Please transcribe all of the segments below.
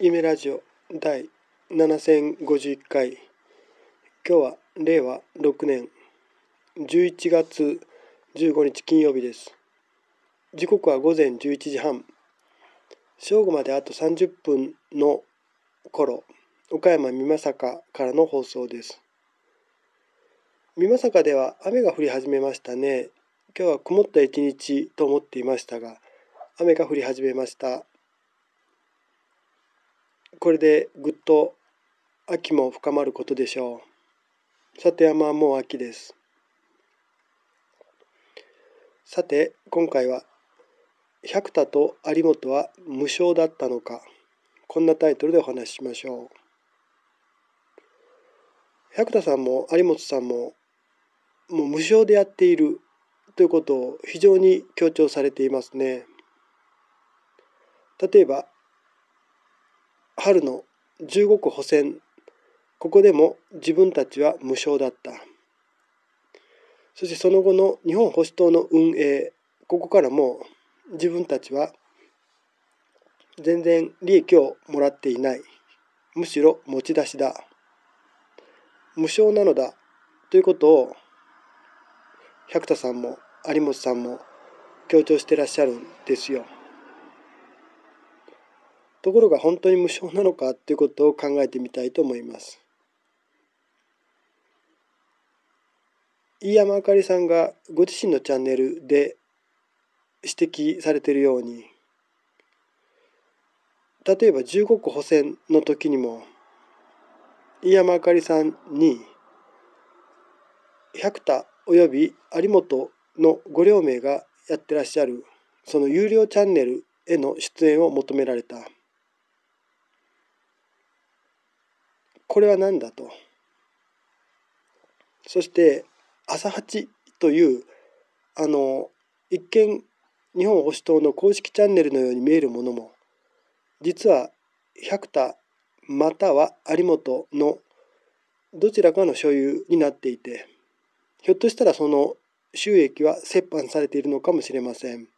夢ラジオ第7051回今日は令和6年11月15日金曜日です時刻は午前11時半正午まであと30分の頃岡山美作からの放送です美作では雨が降り始めましたね今日は曇った一日と思っていましたが雨が降り始めましたこれでぐっと秋も深まることでしょう。里山はもう秋です。さて今回は「百田と有本は無償だったのか」こんなタイトルでお話ししましょう。百田さんも有本さんももう無償でやっているということを非常に強調されていますね。例えば春の十五区補選ここでも自分たちは無償だったそしてその後の日本保守党の運営ここからも自分たちは全然利益をもらっていないむしろ持ち出しだ無償なのだということを百田さんも有本さんも強調してらっしゃるんですよ。ところが本当に無償なのかということを考えてみたいと思います。飯山あかりさんがご自身のチャンネルで指摘されているように例えば15個補選の時にも飯山あかりさんに百田および有本のご両名がやってらっしゃるその有料チャンネルへの出演を求められた。これは何だと。そして朝八というあの一見日本保守党の公式チャンネルのように見えるものも実は百田または有本のどちらかの所有になっていてひょっとしたらその収益は折半されているのかもしれません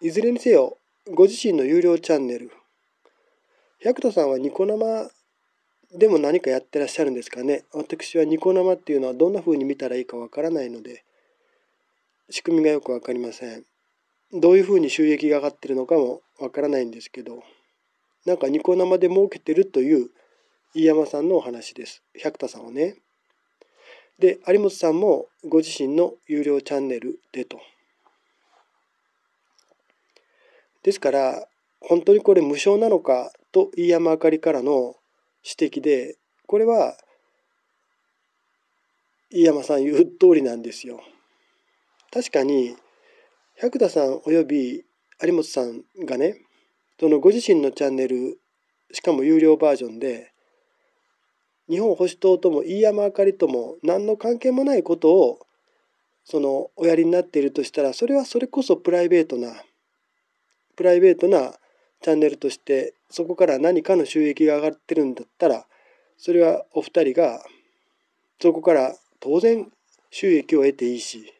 いずれにせよご自身の有料チャンネル百田さんはニコ生でも何かやってらっしゃるんですかね私はニコ生っていうのはどんな風に見たらいいかわからないので仕組みがよく分かりませんどういう風に収益が上がってるのかもわからないんですけどなんかニコ生で儲けてるという飯山さんのお話です百田さんをねで有本さんもご自身の有料チャンネルでとですから本当にこれ無償なのかと飯山あかりからの指摘で、これは飯山さん言う通りなんですよ。確かに百田さん及び有本さんがねそのご自身のチャンネルしかも有料バージョンで日本保守党とも飯山あかりとも何の関係もないことをそのおやりになっているとしたらそれはそれこそプライベートなプライベートなチャンネルとしてそこから何かの収益が上がってるんだったらそれはお二人がそこから当然収益を得ていいし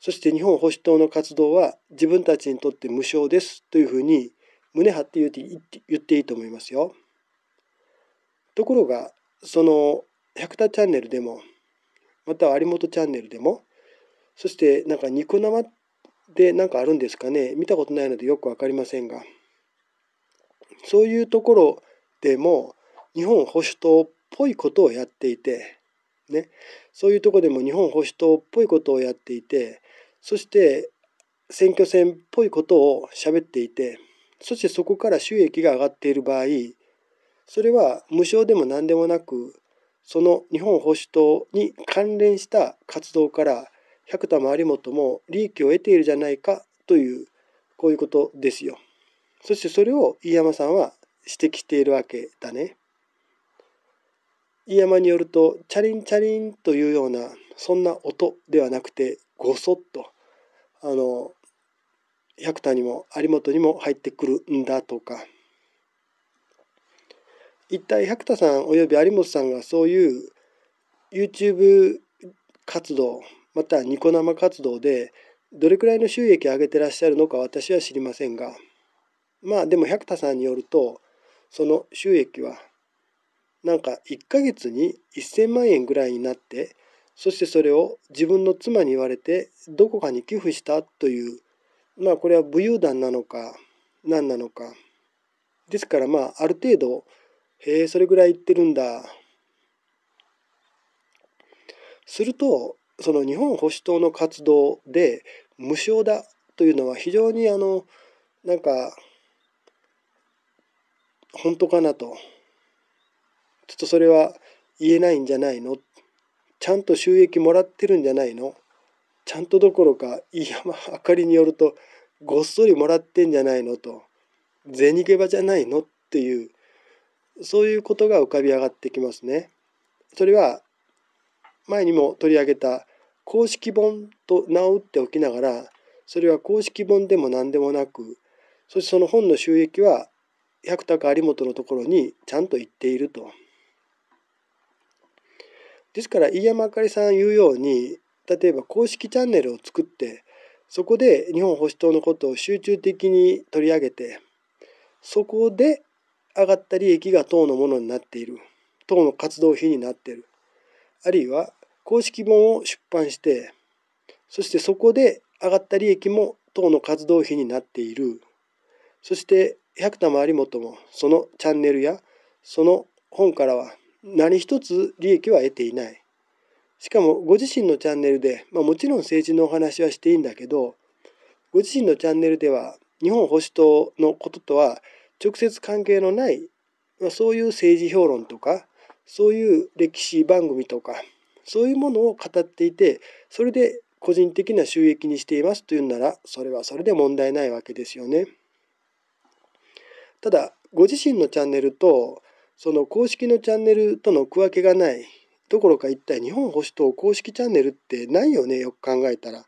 そして日本保守党の活動は自分たちにとって無償ですというふうに胸張って言っていいと思いますよ。ところがその百田チャンネルでもまたは有本チャンネルでもそしてなんかニコ生で何かあるんですかね見たことないのでよく分かりませんがそういうところでも日本保守党っぽいことをやっていて、ね、そういうとこでも日本保守党っぽいことをやっていてそして選挙戦っぽいことを喋っていてそしてそこから収益が上がっている場合それは無償でも何でもなくその日本保守党に関連した活動から百田も有本も利益を得ているじゃないかというこういうことですよ。そしてそれを飯山さんは指摘しているわけだね。飯山によるとチャリンチャリンというようなそんな音ではなくてごそっとあの百田にも有本にも入ってくるんだとか一体百田さんおよび有本さんがそういう YouTube 活動またニコ生活動でどれくらいの収益を上げてらっしゃるのか私は知りませんが。まあでも百田さんによるとその収益はなんか1ヶ月に1,000万円ぐらいになってそしてそれを自分の妻に言われてどこかに寄付したというまあこれは武勇団なのか何なのかですからまあある程度へえそれぐらい言ってるんだするとその日本保守党の活動で無償だというのは非常にあのなんか本当かなとちょっとそれは言えないんじゃないのちゃんと収益もらってるんじゃないのちゃんとどころかいやあ明かりによるとごっそりもらってんじゃないのと銭ゲバじゃないのっていうそういうことが浮かび上がってきますね。それは前にも取り上げた公式本と名を打っておきながらそれは公式本でも何でもなくそしてその本の収益は百高有本のところにちゃんと行っていると。ですから飯山あかりさん言うように例えば公式チャンネルを作ってそこで日本保守党のことを集中的に取り上げてそこで上がった利益が党のものになっている党の活動費になっているあるいは公式本を出版してそしてそこで上がった利益も党の活動費になっているそして百田も有本もそのチャンネルやその本からは何一つ利益は得ていない。しかもご自身のチャンネルで、まあ、もちろん政治のお話はしていいんだけどご自身のチャンネルでは日本保守党のこととは直接関係のない、まあ、そういう政治評論とかそういう歴史番組とかそういうものを語っていてそれで個人的な収益にしていますというならそれはそれで問題ないわけですよね。ただご自身のチャンネルとその公式のチャンネルとの区分けがないどころか一体日本保守党公式チャンネルってないよねよく考えたら。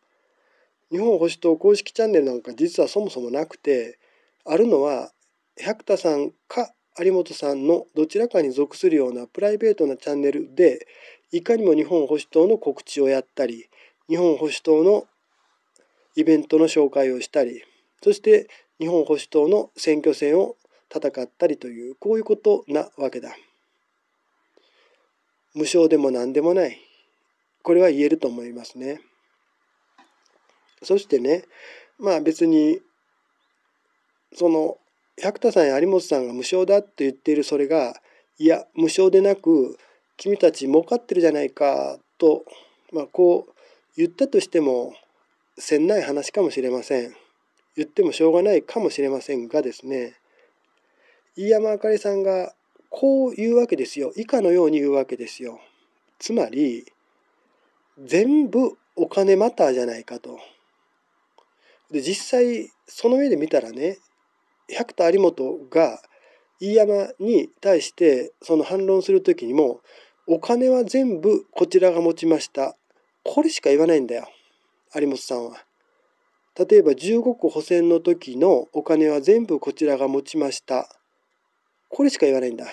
日本保守党公式チャンネルなんか実はそもそもなくてあるのは百田さんか有本さんのどちらかに属するようなプライベートなチャンネルでいかにも日本保守党の告知をやったり日本保守党のイベントの紹介をしたりそして日本保守党の選挙戦を戦ったりというこういうことなわけだ。無償でも何でもない。これは言えると思いますね。そしてね、まあ別に、その、百田さんや有本さんが無償だって言っているそれが、いや、無償でなく、君たち儲かってるじゃないかと、まあこう言ったとしても、せんない話かもしれません。言ってもしょうがないかもしれませんがですね、飯山あかりさんがこう言うわけですよ以下のように言うわけですよつまり全部お金マターじゃないかとで実際その上で見たらね百田有本が飯山に対してその反論する時にもお金は全部こちらが持ちましたこれしか言わないんだよ有本さんは。例えば15個補選の時のお金は全部こちらが持ちましたこれしか言わないんだ。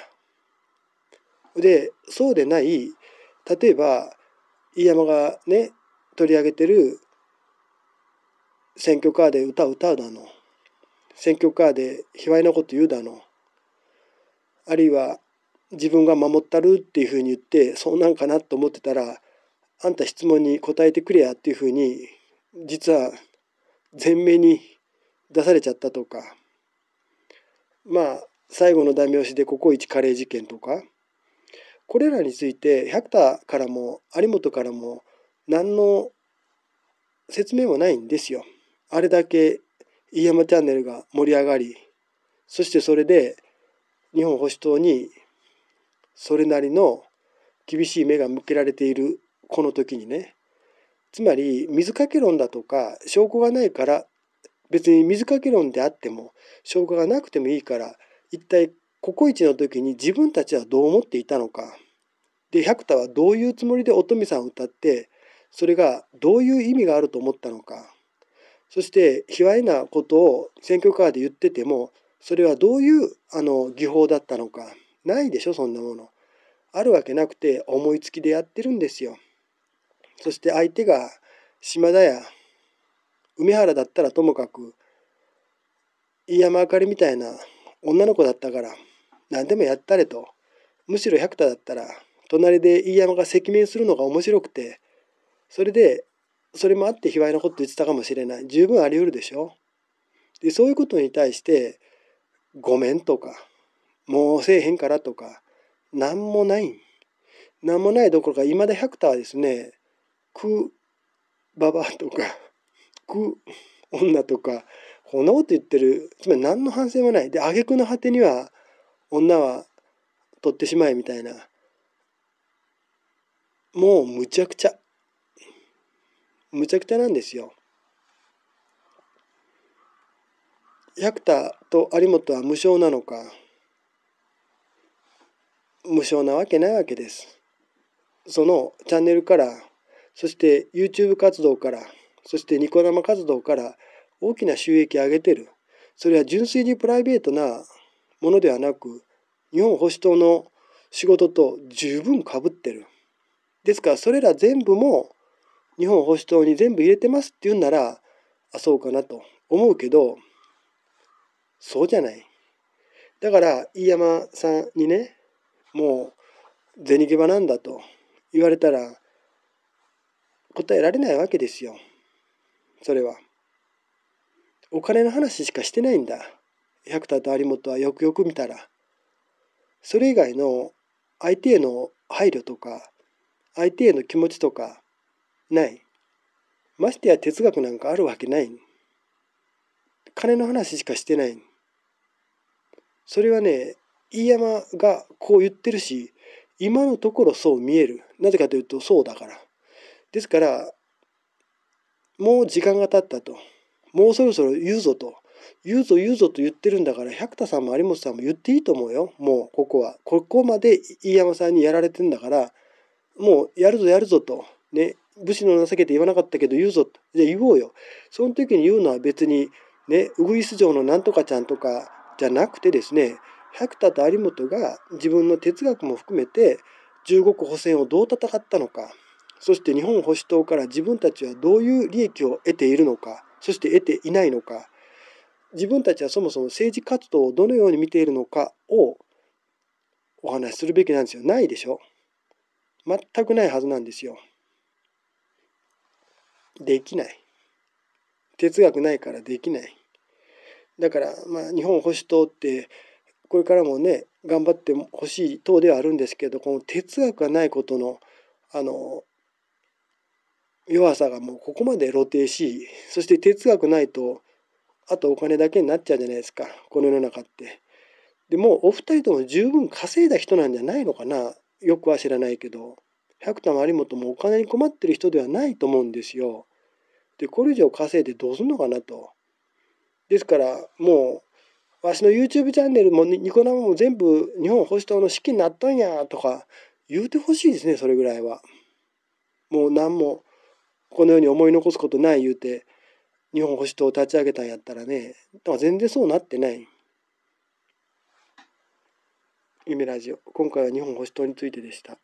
でそうでない例えば飯山がね取り上げてる選挙カーで歌を歌うだの選挙カーで卑猥なこと言うだのあるいは自分が守ったるっていうふうに言ってそうなんかなと思ってたらあんた質問に答えてくれやっていうふうに実は前面に出されちゃったとかまあ最後のダメ押しでココイチカレー事件とかこれらについて百田からも有本からも何の説明もないんですよ。あれだけ飯山チャンネルが盛り上がりそしてそれで日本保守党にそれなりの厳しい目が向けられているこの時にねつまり水かけ論だとか証拠がないから別に水かけ論であっても証拠がなくてもいいから一体ココイチの時に自分たちはどう思っていたのかで百田はどういうつもりで音美さんを歌ってそれがどういう意味があると思ったのかそして卑猥なことを選挙カーで言っててもそれはどういうあの技法だったのかないでしょそんなものあるわけなくて思いつきでやってるんですよそして相手が島田や梅原だったらともかく飯山あかりみたいな女の子だったから何でもやったれとむしろ百田だったら隣で飯山が赤面するのが面白くてそれでそれもあって卑猥なこと言ってたかもしれない十分あり得るでしょでそういうことに対して「ごめん」とか「もうせえへんから」とか何もない何もないどころかいまだ百田はですね「くばば」とか「く女」とかこんなこと言ってるつまり何の反省もないで挙句の果てには女は取ってしまえみたいなもうむちゃくちゃむちゃくちゃなんですよ。百田と有本は無償なのか無償なわけないわけです。そのチャンネルからそして YouTube 活動からそしてニコ生活動から大きな収益を上げてる。それは純粋にプライベートなものではなく、日本保守党の仕事と十分かぶってる。ですから、それら全部も日本保守党に全部入れてますっていうんなら、あ、そうかなと思うけど、そうじゃない。だから、飯山さんにね、もう、銭ゲバなんだと言われたら、答えられないわけですよ。それは。お金の話しかしてないんだ百田と有本はよくよく見たらそれ以外の相手への配慮とか相手への気持ちとかないましてや哲学なんかあるわけない金の話しかしてないそれはね飯山がこう言ってるし今のところそう見えるなぜかというとそうだからですからもう時間が経ったと。もうそろそろ言うぞと。言うぞ言うぞと言ってるんだから百田さんも有本さんも言っていいと思うよもうここはここまで飯山さんにやられてんだからもうやるぞやるぞとね武士の情けって言わなかったけど言うぞじゃあ言おうよその時に言うのは別にねウグイス城のなんとかちゃんとかじゃなくてですね百田と有本が自分の哲学も含めて中国補選をどう戦ったのかそして日本保守党から自分たちはどういう利益を得ているのかそして得ていないのか自分たちはそもそも政治活動をどのように見ているのかをお話しするべきなんですよ。ないでしょ。全くないはずなんですよ。できない。哲学ないからできない。だから、まあ、日本保守党ってこれからもね頑張ってほしい党ではあるんですけどこの哲学がないことのあの弱さがもうここまで露呈しそして哲学ないとあとお金だけになっちゃうじゃないですかこの世の中って。でもお二人とも十分稼いだ人なんじゃないのかなよくは知らないけど百田も有本もお金に困ってる人ではないと思うんですよ。でこれ以上稼いでどうすんのかなと。ですからもうわしの YouTube チャンネルもニコ生も全部日本保守党の資金になったんやとか言うてほしいですねそれぐらいは。もう何もこのように思い残すことない言うて日本保守党を立ち上げたんやったらねだから全然そうなってない。夢ラジオ今回は日本保守党についてでした。